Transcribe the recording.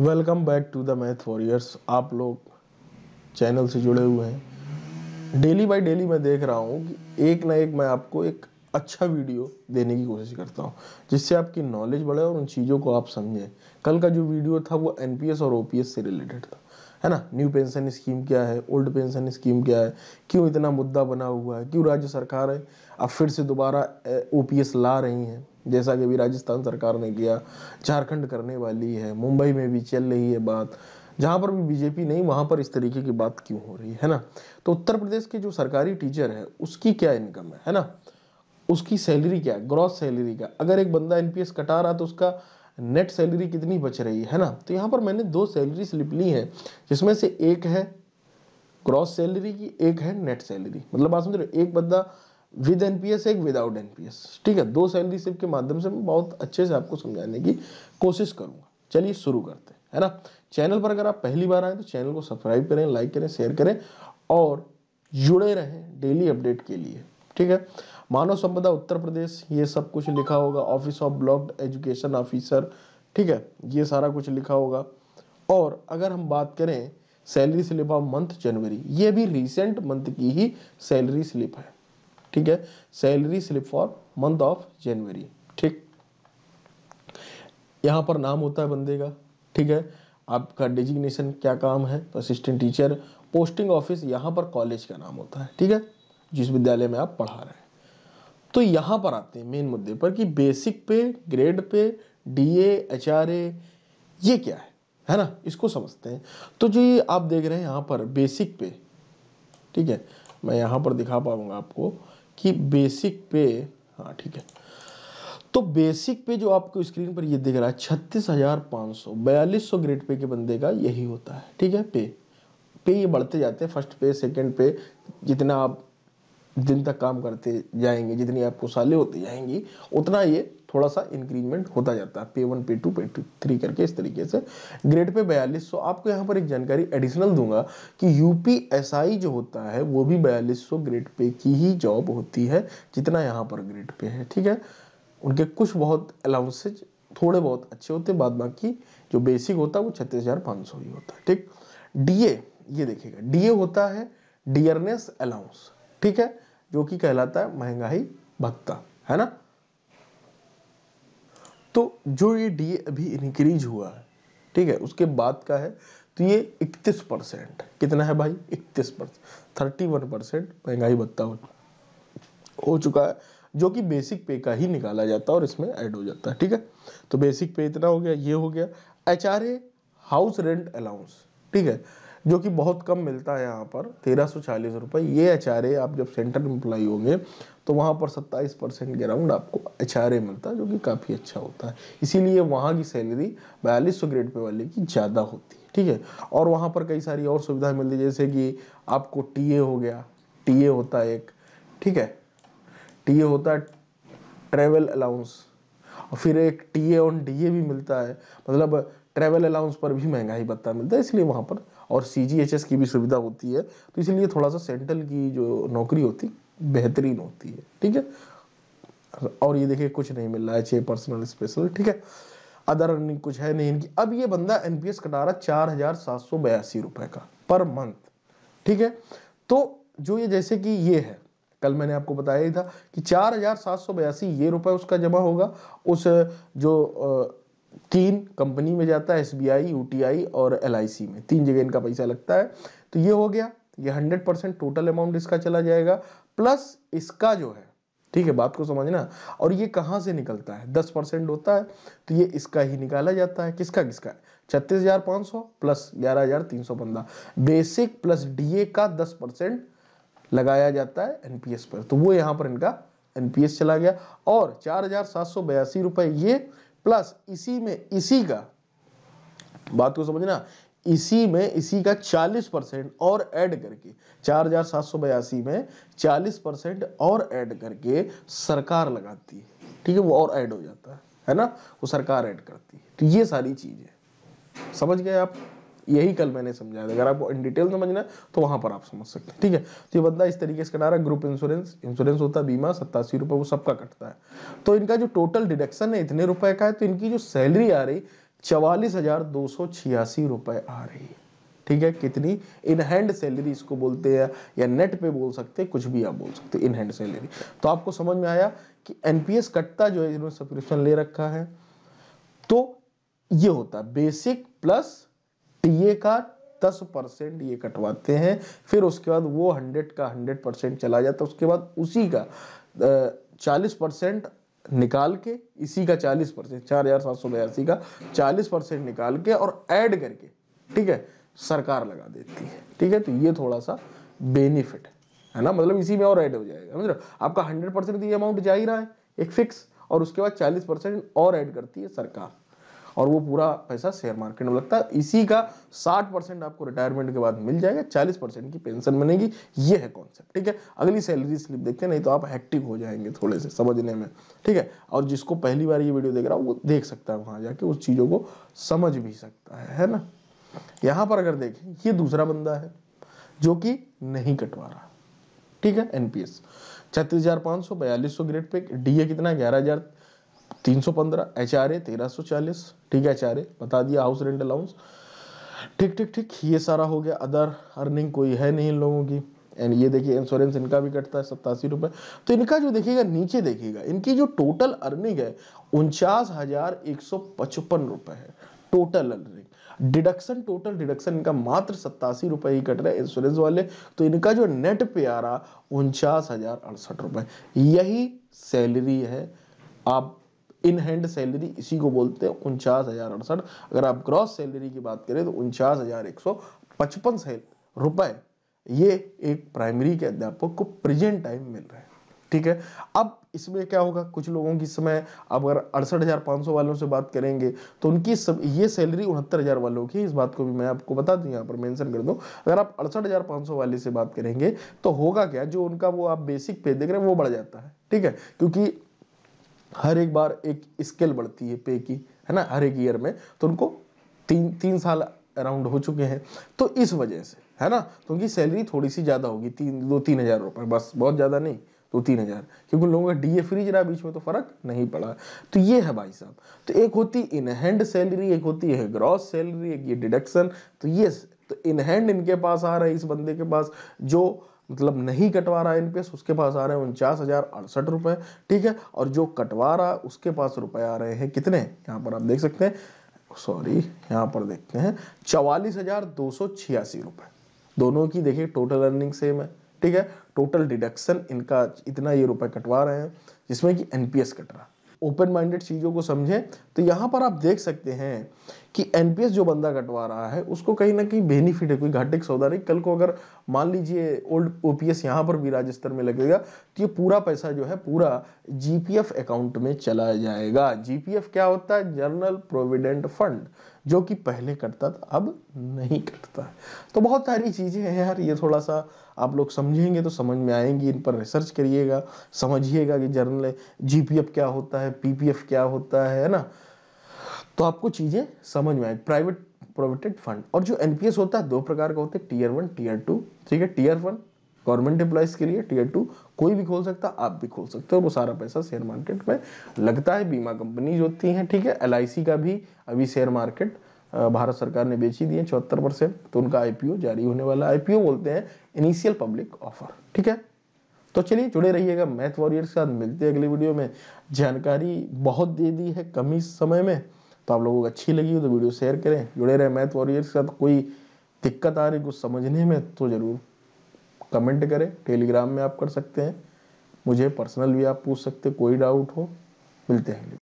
welcome back to the math warriors आप लोग channel से जुड़े हुए हैं डेली बाय डेली मैं देख रहा हूँ कि एक ना एक मैं आपको एक अच्छा वीडियो देने की कोशिश करता हूँ जिससे आपकी नॉलेज बढ़े और उन चीज़ों को आप समझें कल का जो वीडियो था वो एनपीएस और ओपीएस से रिलेटेड था है ना न्यू पेंशन स्कीम क्या है ओल्ड पेंशन स्कीम क्या है क्यों इतना मुद्दा बना हुआ है क्यों राज्य सरकार है अब फिर से दोबारा ओ ला रही हैं जैसा कि अभी राजस्थान सरकार ने किया झारखंड करने वाली है मुंबई में भी चल रही है बात जहाँ पर भी बीजेपी नहीं वहाँ पर इस तरीके की बात क्यों हो रही है ना तो उत्तर प्रदेश के जो सरकारी टीचर है उसकी क्या इनकम है है ना उसकी सैलरी क्या है ग्रॉस सैलरी क्या अगर एक बंदा एनपीएस कटा रहा तो उसका नेट सैलरी कितनी बच रही है ना तो यहाँ पर मैंने दो सैलरी स्लिप ली है जिसमें से एक है क्रॉस सैलरी की एक है नेट सैलरी मतलब आप समझ रहे एक बंदा विद एनपीएस एक विदाउट एनपीएस ठीक है दो सैलरी स्लिप के माध्यम से मैं बहुत अच्छे से आपको समझाने की कोशिश करूंगा चलिए शुरू करते हैं है ना चैनल पर अगर आप पहली बार आए तो चैनल को सब्सक्राइब करें लाइक करें शेयर करें और जुड़े रहें डेली अपडेट के लिए ठीक है मानव संपदा उत्तर प्रदेश ये सब कुछ लिखा होगा office of block education officer ठीक है ये सारा कुछ लिखा होगा और अगर हम बात करें salary slip of month January ये भी रिसेंट मंथ की ही सैलरी स्लिप है ठीक है salary slip for month of January ठीक यहाँ पर नाम होता है बंदे का ठीक है आपका डेजिग्नेशन क्या काम है तो असिस्टेंट टीचर पोस्टिंग ऑफिस यहाँ पर कॉलेज का नाम होता है ठीक है जिस विद्यालय में आप पढ़ा रहे हैं तो यहाँ पर आते हैं मेन मुद्दे पर कि बेसिक पे grade pay D H R ए ये क्या है है ना इसको समझते हैं तो जो ये आप देख रहे हैं यहाँ पर बेसिक पे ठीक है मैं यहाँ पर दिखा पाऊंगा आपको कि बेसिक पे हाँ ठीक है तो बेसिक पे जो आपको स्क्रीन पर ये दिख रहा है छत्तीस हज़ार पाँच सौ बयालीस सौ ग्रेड पे के बंदे का यही होता है ठीक है पे पे ये बढ़ते जाते हैं फर्स्ट पे सेकंड पे जितना आप दिन तक काम करते जाएंगे जितनी आपको साले होती जाएंगी उतना ये थोड़ा सा इंक्रीजमेंट होता जाता है पे वन पे टू पे टू थ्री करके इस तरीके से ग्रेड पे बयालीस सौ आपको यहाँ पर एक जानकारी एडिशनल दूंगा कि यूपीएसआई जो होता है वो भी बयालीस सौ ग्रेड पे की ही जॉब होती है जितना यहाँ पर ग्रेड पे है ठीक है उनके कुछ बहुत अलाउंसेज थोड़े बहुत अच्छे होते बाद बाकी जो बेसिक होता है वो छत्तीस हज़ार पाँच सौ ही होता है ठीक डी ये देखिएगा डी होता है डियरनेस अलाउंस ठीक है जो कि कहलाता है महंगाई भत्ता है ना तो जो ये डी अभी इंक्रीज हुआ है ठीक है उसके बाद का है तो ये 31 परसेंट कितना है भाई 31 परसेंट थर्टी वन परसेंट महंगाई भत्ता हो चुका है जो कि बेसिक पे का ही निकाला जाता है और इसमें ऐड हो जाता है ठीक है तो बेसिक पे इतना हो गया ये हो गया H R A house rent allowance ठीक है जो कि बहुत कम मिलता है यहाँ पर तेरह सौ चालीस रुपये ये एच आप जब सेंटर एम्प्लॉय होंगे तो वहाँ पर सत्ताईस परसेंट के अराउंड आपको एच मिलता है जो कि काफ़ी अच्छा होता है इसीलिए वहाँ की सैलरी बयालीस सौ ग्रेड पे वाले की ज़्यादा होती है ठीक है और वहाँ पर कई सारी और सुविधाएं मिलती है जैसे कि आपको टी हो गया टी होता है एक ठीक है टी होता है ट्रेवल अलाउंस और फिर एक टी ऑन डी भी मिलता है मतलब ट्रैवल अलाउंस पर भी महंगाई भत्ता मिलता है इसलिए वहाँ पर और सी जी एच एस की भी सुविधा होती है तो इसलिए थोड़ा सा सेंट्रल की जो नौकरी होती बेहतरीन होती है ठीक है और ये देखिए कुछ नहीं मिल रहा है छः पर्सनल स्पेशल ठीक है अदर अर्निंग कुछ है नहीं इनकी अब ये बंदा एनपीएस कटा रहा चार हजार सात सौ बयासी रुपए का पर मंथ ठीक है तो जो ये जैसे कि ये है कल मैंने आपको बताया ही था कि चार हजार सात सौ बयासी ये रुपए उसका जमा होगा उस जो तीन कंपनी में जाता है एस यूटीआई और एल में तीन जगह इनका पैसा लगता है तो ये हो गया ये हंड्रेड परसेंट टोटल अमाउंट इसका चला जाएगा प्लस इसका जो है ठीक है बात को समझना और ये कहां से निकलता है दस परसेंट होता है तो ये इसका ही निकाला जाता है किसका किसका है छत्तीस हजार पांच सौ प्लस ग्यारह हजार तीन सौ पंद्रह बेसिक प्लस डीए का दस परसेंट लगाया जाता है एनपीएस पर तो वो यहां पर इनका एनपीएस चला गया और चार हजार सात सौ बयासी रुपए ये प्लस इसी में इसी का बात को समझना इसी में इसी का 40 परसेंट और ऐड करके चार हजार सात सौ बयासी में 40 परसेंट और ऐड करके सरकार लगाती है ठीक है वो और ऐड हो जाता है है ना वो सरकार ऐड करती है तो ये सारी चीज़ें समझ गए आप यही कल मैंने समझाया था अगर आपको इन डिटेल समझना है तो वहां पर आप समझ सकते हैं ठीक है तो ये बंदा इस तरीके से कटा रहा है ग्रुप इंश्योरेंस इंश्योरेंस होता है बीमा सत्तासी रुपए वो सबका कटता है तो इनका जो टोटल डिडक्शन है इतने रुपए का है तो इनकी जो सैलरी आ रही चवालीस रुपए आ रही है ठीक है कितनी इन हैंड सैलरी इसको बोलते हैं या नेट पे बोल सकते हैं कुछ भी आप बोल सकते हैं इन हैंड सैलरी तो आपको समझ में आया कि एनपीएस कटता जो है सब्सक्रिप्शन ले रखा है तो ये होता है बेसिक प्लस टीए का दस परसेंट ये कटवाते हैं फिर उसके बाद वो हंड्रेड का हंड्रेड परसेंट चला जाता है उसके बाद उसी का चालीस परसेंट निकाल के इसी का चालीस परसेंट चार हजार सात सौ बयासी का चालीस परसेंट निकाल के और ऐड करके ठीक है सरकार लगा देती है ठीक है तो ये थोड़ा सा बेनिफिट है ना मतलब इसी में और ऐड हो जाएगा समझ रहे आपका हंड्रेड परसेंट तो ये अमाउंट जा ही रहा है एक फिक्स और उसके बाद चालीस परसेंट और ऐड करती है सरकार और वो पूरा पैसा शेयर मार्केट में लगता है इसी का 60 परसेंट आपको रिटायरमेंट के बाद मिल जाएगा 40 परसेंट की पेंशन बनेगी ये है कॉन्सेप्ट ठीक है अगली सैलरी स्लिप देखते हैं नहीं तो आप हैक्टिक हो जाएंगे थोड़े से समझने में ठीक है और जिसको पहली बार ये वीडियो देख रहा हो वो देख सकता है वहां जाके उस चीज़ों को समझ भी सकता है है ना यहाँ पर अगर देखें ये दूसरा बंदा है जो कि नहीं कटवा रहा ठीक है एनपीएस छत्तीस हजार पाँच सौ बयालीस सौ ग्रेड पे डीए कितना ग्यारह हजार तीन ठीक है एच बता दिया हाउस रेंट अलाउंस ठीक ठीक ठीक ये सारा हो गया अदर अर्निंग कोई है नहीं इन लोगों की एंड ये देखिए इंश्योरेंस इनका भी कटता है सत्तासी रुपए तो इनका जो देखिएगा नीचे देखिएगा इनकी जो टोटल अर्निंग है उनचास हजार एक सौ पचपन रुपये है total earning deduction total deduction इनका मात्र सत्तासी रुपए ही कट रहा है इंश्योरेंस वाले तो इनका जो नेट पे आ रहा उनचास हजार अड़सठ रुपए यही सैलरी है आप इन हैंड सैलरी इसी को बोलते हैं उनचास हजार अड़सठ अगर आप ग्रॉस सैलरी की बात करें तो उनचास हजार एक सौ पचपन रुपए ये एक प्राइमरी के अध्यापक को प्रेजेंट टाइम मिल रहा है ठीक है अब इसमें क्या होगा कुछ लोगों की समय अब अगर अड़सठ वालों से बात करेंगे तो उनकी सब ये सैलरी उनहत्तर हज़ार वालों की इस बात को भी मैं आपको बता दूं यहाँ पर मेंशन कर दूं अगर आप अड़सठ वाले से बात करेंगे तो होगा क्या जो उनका वो आप बेसिक पे देख रहे हैं वो बढ़ जाता है ठीक है क्योंकि हर एक बार एक स्केल बढ़ती है पे की है ना हर एक ईयर में तो उनको तीन तीन साल अराउंड हो चुके हैं तो इस वजह से है ना तो उनकी सैलरी थोड़ी सी ज़्यादा होगी तीन दो तीन हज़ार रुपये बस बहुत ज़्यादा नहीं दो तीन हज़ार क्योंकि उन लोगों का डी ए फ्रीज रहा बीच में तो फ़र्क नहीं पड़ा तो ये है भाई साहब तो एक होती इनहैंड सैलरी एक होती है ग्रॉस सैलरी एक ये डिडक्शन तो ये तो इनहैंड इनके पास आ रहा है इस बंदे के पास जो मतलब नहीं कटवा रहा एन उसके पास आ रहे हैं उनचास हज़ार अड़सठ रुपए ठीक है और जो कटवा रहा उसके पास रुपए आ रहे हैं कितने यहाँ पर आप देख सकते हैं सॉरी यहाँ पर देखते हैं चवालीस हज़ार दो सौ छियासी रुपए दोनों की देखिए टोटल अर्निंग सेम है ठीक है टोटल डिडक्शन इनका इतना ये रुपए कटवा रहे हैं जिसमें कि एनपीएस कट रहा ओपन माइंडेड चीज़ों को समझें तो यहाँ पर आप देख सकते हैं कि एनपीएस जो बंदा कटवा रहा है उसको कहीं ना कहीं बेनिफिट है कोई घाटे का सौदा नहीं कल को अगर मान लीजिए ओल्ड ओपीएस यहाँ पर भी राज्य स्तर में लगेगा तो ये पूरा पैसा जो है पूरा जीपीएफ अकाउंट में चला जाएगा जीपीएफ क्या होता है जनरल प्रोविडेंट फंड जो कि पहले करता था अब नहीं करता है तो बहुत सारी चीज़ें हैं यार ये थोड़ा सा आप लोग समझेंगे तो समझ में आएंगी इन पर रिसर्च करिएगा समझिएगा कि जर्नल जीपीएफ क्या होता है पीपीएफ क्या होता है ना तो आपको चीज़ें समझ में आए प्राइवेट प्रोविडेंट फंड और जो एनपीएस होता है दो प्रकार का होता है टीयर वन टीयर टू ठीक है टीयर वन गवर्नमेंट एम्प्लॉयज़ के लिए टीयर टू कोई भी खोल सकता आप भी खोल सकते हो वो सारा पैसा शेयर मार्केट में लगता है बीमा कंपनीज होती हैं ठीक है एल का भी अभी शेयर मार्केट भारत सरकार ने बेची दी है चौहत्तर परसेंट तो उनका आईपीओ जारी होने वाला आईपीओ बोलते हैं इनिशियल पब्लिक ऑफर ठीक है तो चलिए जुड़े रहिएगा मैथ वॉरियर के साथ मिलते हैं अगले वीडियो में जानकारी बहुत दे दी है कम ही समय में तो आप लोगों को अच्छी लगी हो तो वीडियो शेयर करें जुड़े रहे मैथ वॉरियर तो के साथ कोई दिक्कत आ रही कुछ समझने में तो ज़रूर कमेंट करें टेलीग्राम में आप कर सकते हैं मुझे पर्सनल भी आप पूछ सकते कोई डाउट हो मिलते हैं